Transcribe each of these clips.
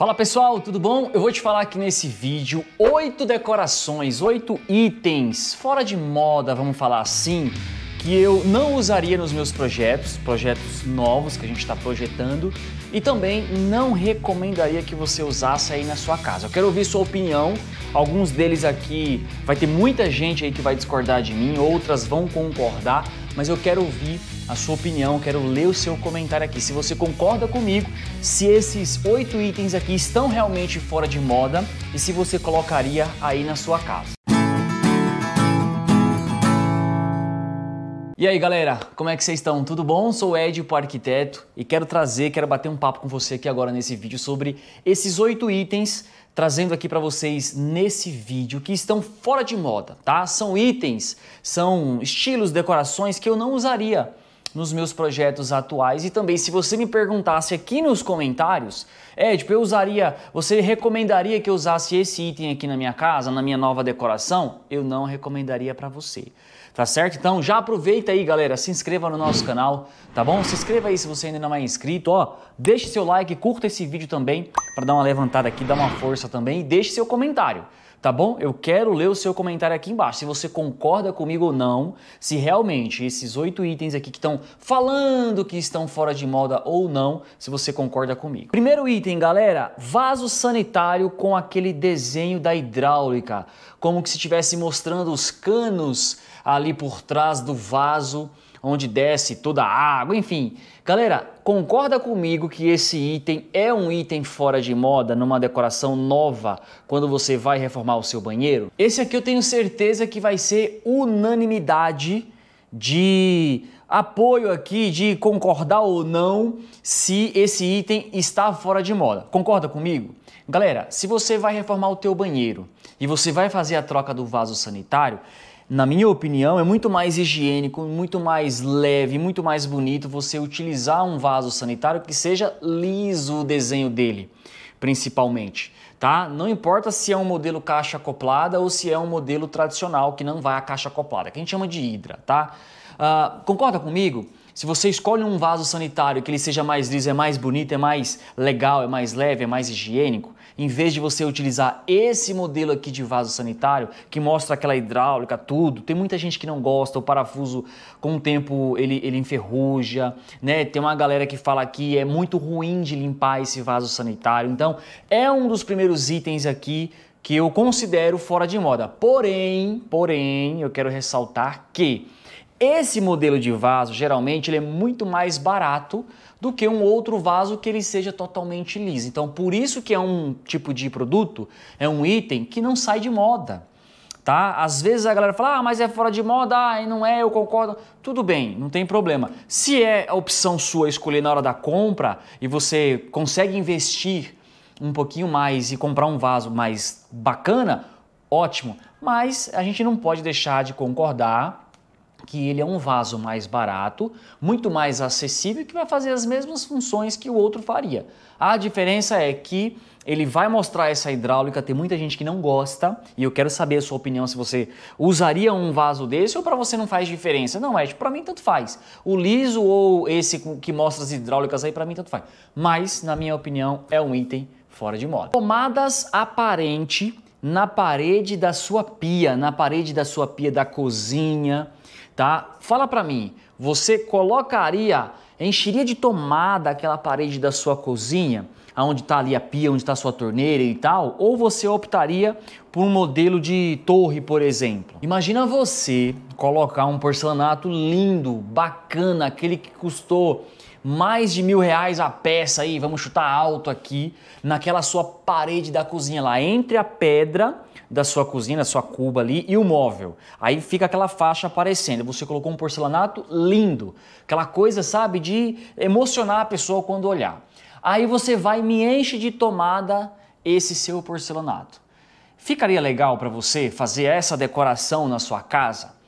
Fala pessoal, tudo bom? Eu vou te falar aqui nesse vídeo oito decorações, oito itens fora de moda, vamos falar assim, que eu não usaria nos meus projetos, projetos novos que a gente está projetando, e também não recomendaria que você usasse aí na sua casa. Eu quero ouvir sua opinião. Alguns deles aqui vai ter muita gente aí que vai discordar de mim, outras vão concordar mas eu quero ouvir a sua opinião, quero ler o seu comentário aqui. Se você concorda comigo, se esses oito itens aqui estão realmente fora de moda e se você colocaria aí na sua casa. E aí galera, como é que vocês estão? Tudo bom? Sou o Ed, o arquiteto, e quero trazer, quero bater um papo com você aqui agora nesse vídeo sobre esses oito itens trazendo aqui para vocês nesse vídeo que estão fora de moda, tá? São itens, são estilos, decorações que eu não usaria nos meus projetos atuais e também se você me perguntasse aqui nos comentários, é, tipo, eu usaria, você recomendaria que eu usasse esse item aqui na minha casa, na minha nova decoração? Eu não recomendaria para você tá certo? Então já aproveita aí, galera, se inscreva no nosso canal, tá bom? Se inscreva aí se você ainda não é inscrito, ó, deixe seu like, curta esse vídeo também para dar uma levantada aqui, dar uma força também e deixe seu comentário. Tá bom? Eu quero ler o seu comentário aqui embaixo. Se você concorda comigo ou não, se realmente esses oito itens aqui que estão falando que estão fora de moda ou não, se você concorda comigo. Primeiro item, galera: vaso sanitário com aquele desenho da hidráulica, como que se estivesse mostrando os canos ali por trás do vaso onde desce toda a água, enfim. Galera, concorda comigo que esse item é um item fora de moda numa decoração nova quando você vai reformar o seu banheiro? Esse aqui eu tenho certeza que vai ser unanimidade de apoio aqui, de concordar ou não se esse item está fora de moda. Concorda comigo? Galera, se você vai reformar o teu banheiro e você vai fazer a troca do vaso sanitário, na minha opinião, é muito mais higiênico, muito mais leve, muito mais bonito você utilizar um vaso sanitário que seja liso o desenho dele, principalmente. Tá? Não importa se é um modelo caixa acoplada ou se é um modelo tradicional que não vai a caixa acoplada, que a gente chama de hidra, tá? Uh, concorda comigo? Se você escolhe um vaso sanitário que ele seja mais liso, é mais bonito, é mais legal, é mais leve, é mais higiênico, em vez de você utilizar esse modelo aqui de vaso sanitário, que mostra aquela hidráulica, tudo, tem muita gente que não gosta, o parafuso com o tempo ele, ele enferruja, né? Tem uma galera que fala que é muito ruim de limpar esse vaso sanitário. Então, é um dos primeiros itens aqui que eu considero fora de moda. Porém, porém, eu quero ressaltar que esse modelo de vaso, geralmente, ele é muito mais barato do que um outro vaso que ele seja totalmente liso. Então, por isso que é um tipo de produto, é um item que não sai de moda. Tá? Às vezes a galera fala, ah, mas é fora de moda, ah, não é, eu concordo. Tudo bem, não tem problema. Se é a opção sua escolher na hora da compra e você consegue investir um pouquinho mais e comprar um vaso mais bacana, ótimo. Mas a gente não pode deixar de concordar que ele é um vaso mais barato, muito mais acessível, que vai fazer as mesmas funções que o outro faria. A diferença é que ele vai mostrar essa hidráulica, tem muita gente que não gosta, e eu quero saber a sua opinião se você usaria um vaso desse ou para você não faz diferença. Não, é, para mim tanto faz. O liso ou esse que mostra as hidráulicas aí, para mim tanto faz. Mas, na minha opinião, é um item fora de moda. Tomadas aparente na parede da sua pia, na parede da sua pia da cozinha, tá? Fala para mim, você colocaria, encheria de tomada aquela parede da sua cozinha, aonde está ali a pia, onde está a sua torneira e tal, ou você optaria por um modelo de torre, por exemplo? Imagina você colocar um porcelanato lindo, bacana, aquele que custou mais de mil reais a peça aí, vamos chutar alto aqui, naquela sua parede da cozinha lá, entre a pedra da sua cozinha, da sua cuba ali e o móvel. Aí fica aquela faixa aparecendo. Você colocou um porcelanato lindo, aquela coisa, sabe, de emocionar a pessoa quando olhar. Aí você vai e me enche de tomada esse seu porcelanato. Ficaria legal para você fazer essa decoração na sua casa?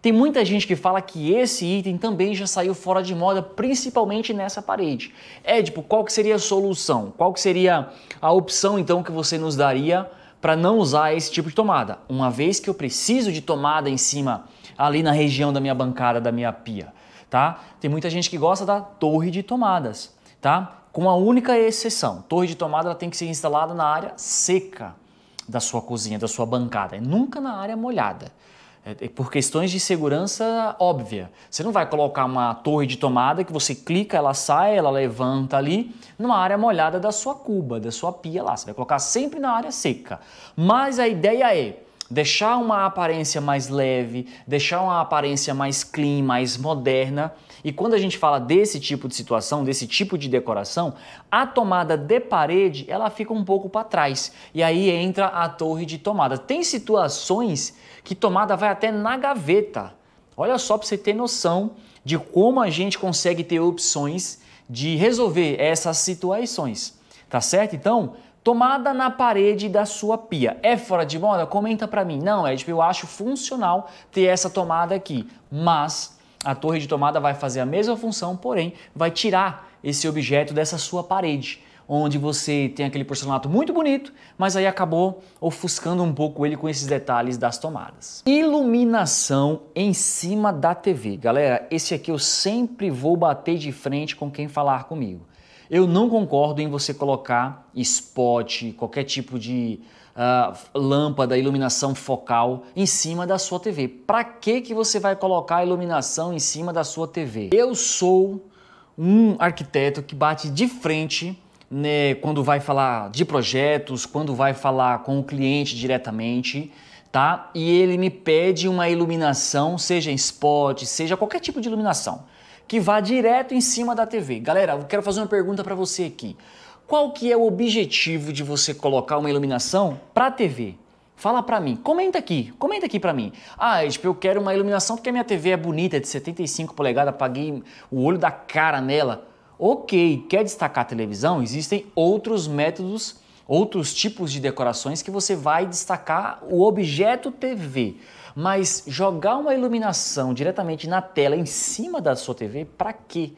Tem muita gente que fala que esse item também já saiu fora de moda, principalmente nessa parede. Edipo, qual que seria a solução? Qual que seria a opção então que você nos daria para não usar esse tipo de tomada, uma vez que eu preciso de tomada em cima, ali na região da minha bancada, da minha pia, tá? Tem muita gente que gosta da torre de tomadas, tá? Com a única exceção, torre de tomada ela tem que ser instalada na área seca da sua cozinha, da sua bancada, e nunca na área molhada. É, é, por questões de segurança óbvia. Você não vai colocar uma torre de tomada que você clica, ela sai, ela levanta ali, numa área molhada da sua cuba, da sua pia lá. Você vai colocar sempre na área seca. Mas a ideia é deixar uma aparência mais leve, deixar uma aparência mais clean, mais moderna. E quando a gente fala desse tipo de situação, desse tipo de decoração, a tomada de parede ela fica um pouco para trás e aí entra a torre de tomada. Tem situações que tomada vai até na gaveta. Olha só para você ter noção de como a gente consegue ter opções de resolver essas situações, tá certo? Então, Tomada na parede da sua pia. É fora de moda? Comenta para mim. Não, Ed, eu acho funcional ter essa tomada aqui, mas a torre de tomada vai fazer a mesma função, porém vai tirar esse objeto dessa sua parede, onde você tem aquele porcelanato muito bonito, mas aí acabou ofuscando um pouco ele com esses detalhes das tomadas. Iluminação em cima da TV. Galera, esse aqui eu sempre vou bater de frente com quem falar comigo. Eu não concordo em você colocar spot, qualquer tipo de uh, lâmpada, iluminação focal em cima da sua TV. Para que que você vai colocar iluminação em cima da sua TV? Eu sou um arquiteto que bate de frente né, quando vai falar de projetos, quando vai falar com o cliente diretamente, tá? E ele me pede uma iluminação, seja em spot, seja qualquer tipo de iluminação que vá direto em cima da TV. Galera, eu quero fazer uma pergunta para você aqui. Qual que é o objetivo de você colocar uma iluminação para a TV? Fala para mim, comenta aqui, comenta aqui para mim. Ah, tipo eu quero uma iluminação porque a minha TV é bonita, é de 75 polegadas, paguei o olho da cara nela. Ok, quer destacar a televisão? Existem outros métodos, outros tipos de decorações que você vai destacar o objeto TV. Mas jogar uma iluminação diretamente na tela em cima da sua TV, para quê?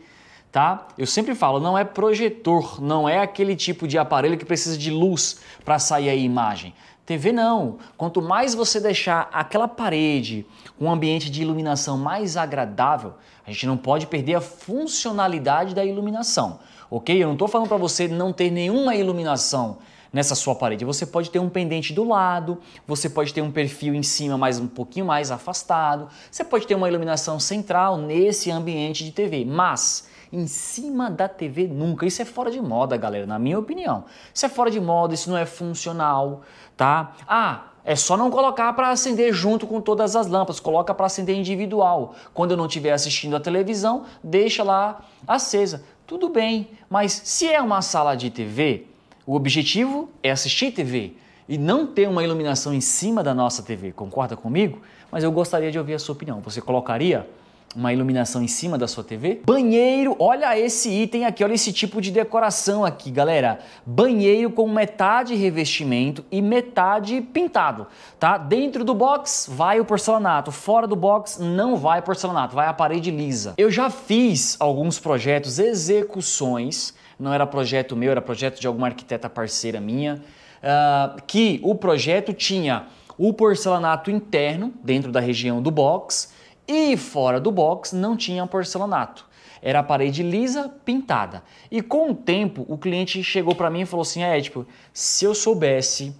Tá? Eu sempre falo, não é projetor, não é aquele tipo de aparelho que precisa de luz para sair a imagem. TV não. Quanto mais você deixar aquela parede um ambiente de iluminação mais agradável, a gente não pode perder a funcionalidade da iluminação, ok? Eu não estou falando para você não ter nenhuma iluminação nessa sua parede. Você pode ter um pendente do lado, você pode ter um perfil em cima mais um pouquinho mais afastado, você pode ter uma iluminação central nesse ambiente de TV, mas em cima da TV nunca. Isso é fora de moda, galera, na minha opinião. Isso é fora de moda, isso não é funcional, tá? Ah, é só não colocar para acender junto com todas as lâmpadas, coloca para acender individual. Quando eu não estiver assistindo a televisão, deixa lá acesa. Tudo bem, mas se é uma sala de TV, o objetivo é assistir TV e não ter uma iluminação em cima da nossa TV. Concorda comigo? Mas eu gostaria de ouvir a sua opinião. Você colocaria uma iluminação em cima da sua TV. Banheiro, olha esse item aqui, olha esse tipo de decoração aqui, galera. Banheiro com metade revestimento e metade pintado, tá? Dentro do box vai o porcelanato, fora do box não vai porcelanato, vai a parede lisa. Eu já fiz alguns projetos, execuções, não era projeto meu, era projeto de alguma arquiteta parceira minha, uh, que o projeto tinha o porcelanato interno dentro da região do box, e fora do box não tinha porcelanato. Era a parede lisa, pintada. E com o tempo, o cliente chegou para mim e falou assim: "É, tipo, se eu soubesse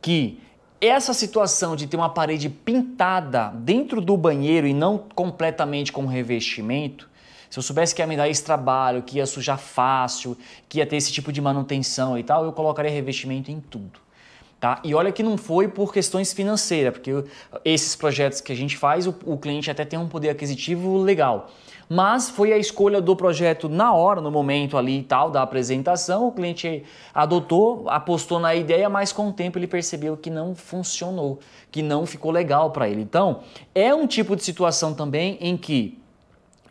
que essa situação de ter uma parede pintada dentro do banheiro e não completamente com revestimento, se eu soubesse que ia me dar esse trabalho, que ia sujar fácil, que ia ter esse tipo de manutenção e tal, eu colocaria revestimento em tudo. Tá? E olha que não foi por questões financeiras, porque esses projetos que a gente faz, o, o cliente até tem um poder aquisitivo legal mas foi a escolha do projeto na hora, no momento ali e tal, da apresentação. O cliente adotou, apostou na ideia, mas com o tempo ele percebeu que não funcionou, que não ficou legal para ele. Então, é um tipo de situação também em que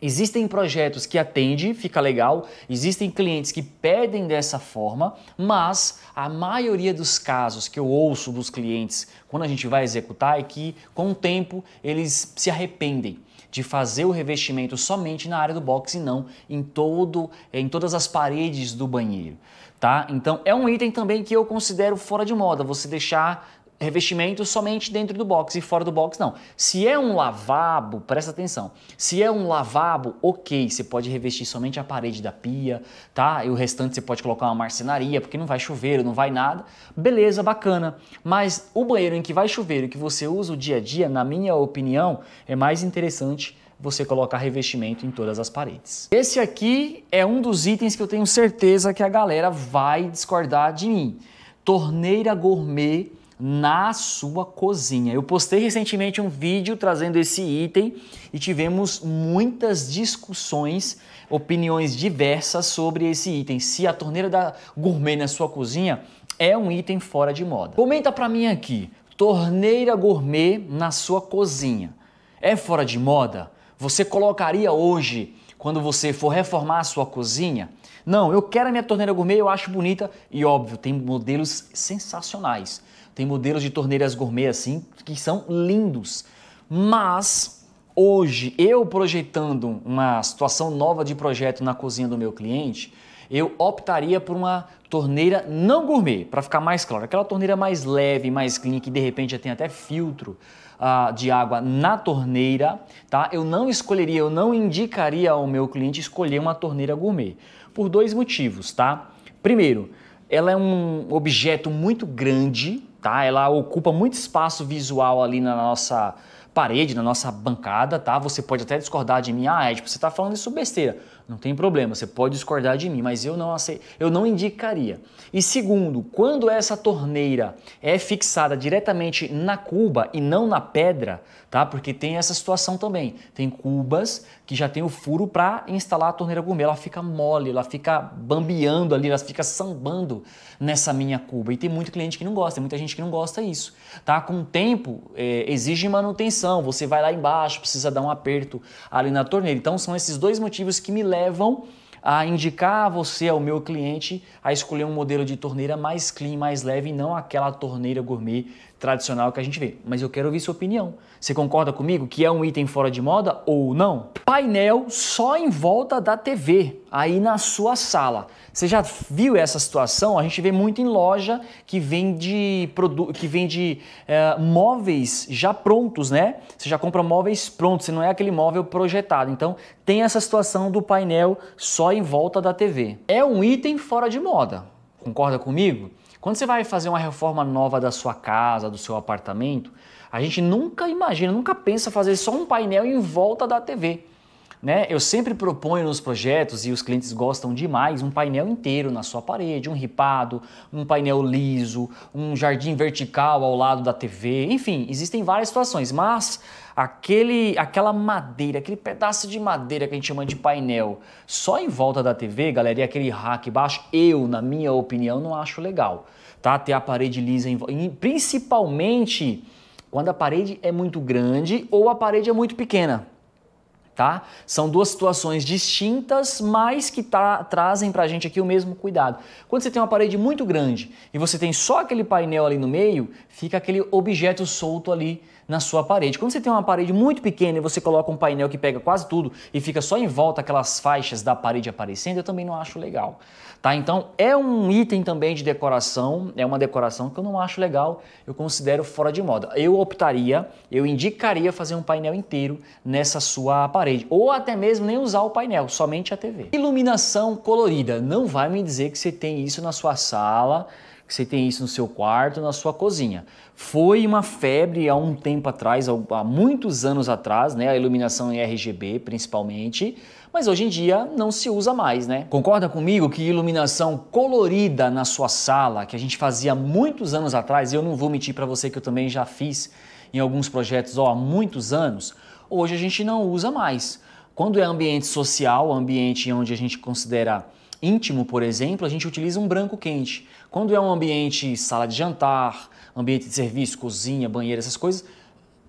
Existem projetos que atende, fica legal, existem clientes que pedem dessa forma, mas a maioria dos casos que eu ouço dos clientes quando a gente vai executar é que com o tempo eles se arrependem de fazer o revestimento somente na área do box e não em todo em todas as paredes do banheiro, tá? Então é um item também que eu considero fora de moda, você deixar revestimento somente dentro do box e fora do box não. Se é um lavabo, presta atenção. Se é um lavabo, ok, você pode revestir somente a parede da pia, tá? E o restante você pode colocar uma marcenaria, porque não vai chover, não vai nada. Beleza, bacana. Mas o banheiro em que vai chover, o que você usa o dia a dia, na minha opinião, é mais interessante você colocar revestimento em todas as paredes. Esse aqui é um dos itens que eu tenho certeza que a galera vai discordar de mim. Torneira gourmet na sua cozinha. Eu postei recentemente um vídeo trazendo esse item e tivemos muitas discussões, opiniões diversas sobre esse item. Se a torneira da gourmet na sua cozinha é um item fora de moda. Comenta para mim aqui, torneira gourmet na sua cozinha é fora de moda? Você colocaria hoje quando você for reformar a sua cozinha, não, eu quero a minha torneira gourmet, eu acho bonita e óbvio, tem modelos sensacionais. Tem modelos de torneiras gourmet assim que são lindos. Mas hoje eu projetando uma situação nova de projeto na cozinha do meu cliente, eu optaria por uma torneira não gourmet, para ficar mais claro, aquela torneira mais leve, mais clean que de repente já tem até filtro ah, de água na torneira, tá? Eu não escolheria, eu não indicaria ao meu cliente escolher uma torneira gourmet por dois motivos, tá? Primeiro, ela é um objeto muito grande, tá? Ela ocupa muito espaço visual ali na nossa parede, na nossa bancada, tá? Você pode até discordar de mim, ah, Ed, você está falando isso besteira. Não tem problema, você pode discordar de mim, mas eu não aceito, eu não indicaria. E segundo, quando essa torneira é fixada diretamente na cuba e não na pedra, tá? Porque tem essa situação também. Tem cubas que já tem o furo para instalar a torneira gourmet. Ela fica mole, ela fica bambeando ali, ela fica sambando nessa minha cuba. E tem muito cliente que não gosta, tem muita gente que não gosta disso. Tá? Com o tempo, é, exige manutenção, você vai lá embaixo, precisa dar um aperto ali na torneira. Então são esses dois motivos que me levam a indicar a você, ao meu cliente, a escolher um modelo de torneira mais clean, mais leve e não aquela torneira gourmet tradicional que a gente vê. Mas eu quero ouvir sua opinião. Você concorda comigo que é um item fora de moda ou não? Painel só em volta da TV, aí na sua sala. Você já viu essa situação? A gente vê muito em loja que vende, que vende é, móveis já prontos, né? Você já compra móveis prontos, você não é aquele móvel projetado. Então tem essa situação do painel só em volta da TV. É um item fora de moda. Concorda comigo? Quando você vai fazer uma reforma nova da sua casa, do seu apartamento, a gente nunca imagina, nunca pensa fazer só um painel em volta da TV. Né? Eu sempre proponho nos projetos, e os clientes gostam demais, um painel inteiro na sua parede, um ripado, um painel liso, um jardim vertical ao lado da TV, enfim, existem várias situações, mas aquele, aquela madeira, aquele pedaço de madeira que a gente chama de painel, só em volta da TV, galera, e aquele rack baixo, eu, na minha opinião, não acho legal, tá? Ter a parede lisa em volta, principalmente quando a parede é muito grande ou a parede é muito pequena tá? São duas situações distintas, mas que tra tá, trazem para a gente aqui o mesmo cuidado. Quando você tem uma parede muito grande e você tem só aquele painel ali no meio, fica aquele objeto solto ali na sua parede. Quando você tem uma parede muito pequena e você coloca um painel que pega quase tudo e fica só em volta aquelas faixas da parede aparecendo, eu também não acho legal. Tá? Então é um item também de decoração, é uma decoração que eu não acho legal, eu considero fora de moda. Eu optaria, eu indicaria fazer um painel inteiro nessa sua parede, ou até mesmo nem usar o painel, somente a TV. Iluminação colorida, não vai me dizer que você tem isso na sua sala, você tem isso no seu quarto, na sua cozinha. Foi uma febre há um tempo atrás, há muitos anos atrás, né? A iluminação em RGB principalmente, mas hoje em dia não se usa mais, né? Concorda comigo que iluminação colorida na sua sala, que a gente fazia muitos anos atrás, e eu não vou mentir para você que eu também já fiz em alguns projetos ó, há muitos anos, hoje a gente não usa mais. Quando é ambiente social, ambiente onde a gente considera íntimo, por exemplo, a gente utiliza um branco quente. Quando é um ambiente sala de jantar, ambiente de serviço, cozinha, banheiro, essas coisas,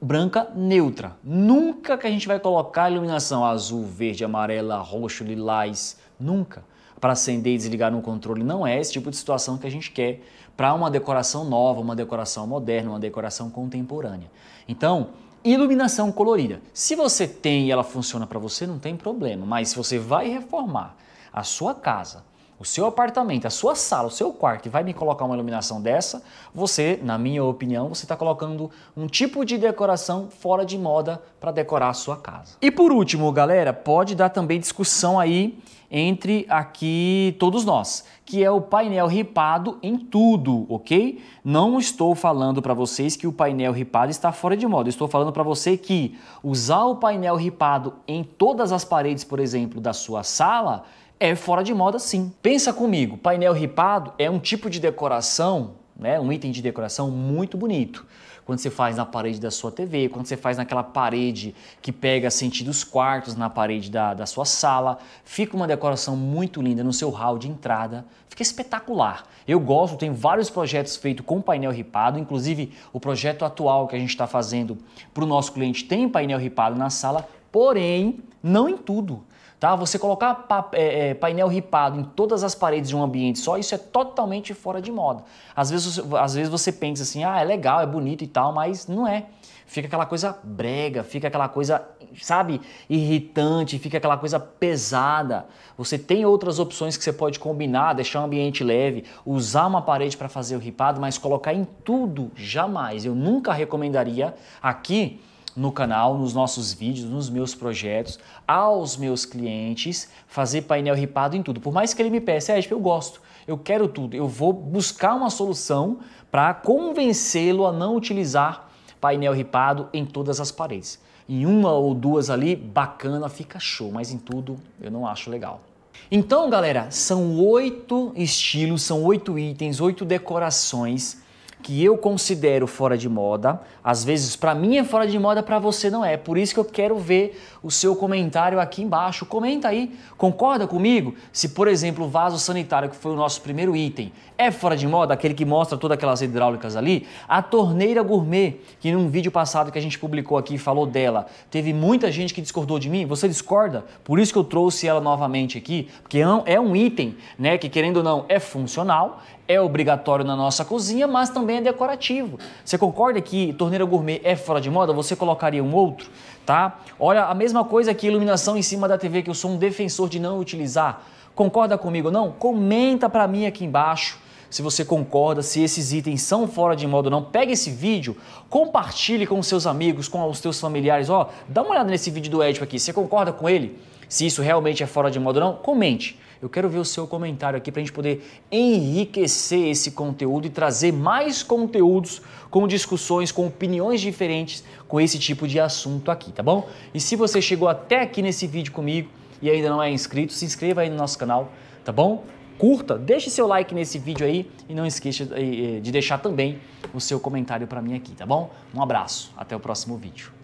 branca neutra. Nunca que a gente vai colocar iluminação azul, verde, amarela, roxo, lilás, nunca. Para acender e desligar no controle, não é esse tipo de situação que a gente quer para uma decoração nova, uma decoração moderna, uma decoração contemporânea. Então, iluminação colorida. Se você tem e ela funciona para você, não tem problema, mas se você vai reformar a sua casa, o seu apartamento, a sua sala, o seu quarto e vai me colocar uma iluminação dessa, você, na minha opinião, você está colocando um tipo de decoração fora de moda para decorar a sua casa. E por último, galera, pode dar também discussão aí entre aqui todos nós, que é o painel ripado em tudo, ok? Não estou falando para vocês que o painel ripado está fora de moda, estou falando para você que usar o painel ripado em todas as paredes, por exemplo, da sua sala é fora de moda sim. Pensa comigo, painel ripado é um tipo de decoração, né, um item de decoração muito bonito. Quando você faz na parede da sua TV, quando você faz naquela parede que pega sentido os quartos na parede da, da sua sala, fica uma decoração muito linda no seu hall de entrada, fica espetacular. Eu gosto, tem vários projetos feitos com painel ripado, inclusive o projeto atual que a gente está fazendo para o nosso cliente tem painel ripado na sala, porém não em tudo. Tá? Você colocar é, é, painel ripado em todas as paredes de um ambiente só, isso é totalmente fora de moda. Às vezes, você, às vezes você pensa assim, ah, é legal, é bonito e tal, mas não é. Fica aquela coisa brega, fica aquela coisa, sabe, irritante, fica aquela coisa pesada. Você tem outras opções que você pode combinar, deixar o ambiente leve, usar uma parede para fazer o ripado, mas colocar em tudo, jamais. Eu nunca recomendaria aqui no canal, nos nossos vídeos, nos meus projetos, aos meus clientes, fazer painel ripado em tudo. Por mais que ele me peça, é, eu gosto, eu quero tudo, eu vou buscar uma solução para convencê-lo a não utilizar painel ripado em todas as paredes. Em uma ou duas ali, bacana, fica show, mas em tudo eu não acho legal. Então, galera, são oito estilos, são oito itens, oito decorações que eu considero fora de moda. Às vezes, para mim é fora de moda, para você não é. Por isso que eu quero ver o seu comentário aqui embaixo. Comenta aí, concorda comigo? Se, por exemplo, o vaso sanitário, que foi o nosso primeiro item, é fora de moda, aquele que mostra todas aquelas hidráulicas ali, a torneira gourmet, que num vídeo passado que a gente publicou aqui falou dela, teve muita gente que discordou de mim. Você discorda? Por isso que eu trouxe ela novamente aqui, porque é um é item, né, que querendo ou não é funcional, é obrigatório na nossa cozinha, mas também é decorativo. Você concorda que torneira gourmet é fora de moda? Você colocaria um outro, tá? Olha, a mesma coisa que iluminação em cima da TV, que eu sou um defensor de não utilizar. Concorda comigo ou não? Comenta para mim aqui embaixo se você concorda, se esses itens são fora de moda ou não. Pega esse vídeo, compartilhe com seus amigos, com os seus familiares. Ó, dá uma olhada nesse vídeo do Edipo aqui. Você concorda com ele? se isso realmente é fora de moda ou não, comente. Eu quero ver o seu comentário aqui para a gente poder enriquecer esse conteúdo e trazer mais conteúdos com discussões, com opiniões diferentes com esse tipo de assunto aqui, tá bom? E se você chegou até aqui nesse vídeo comigo e ainda não é inscrito, se inscreva aí no nosso canal, tá bom? Curta, deixe seu like nesse vídeo aí e não esqueça eh, eh, de deixar também o seu comentário para mim aqui, tá bom? Um abraço, até o próximo vídeo.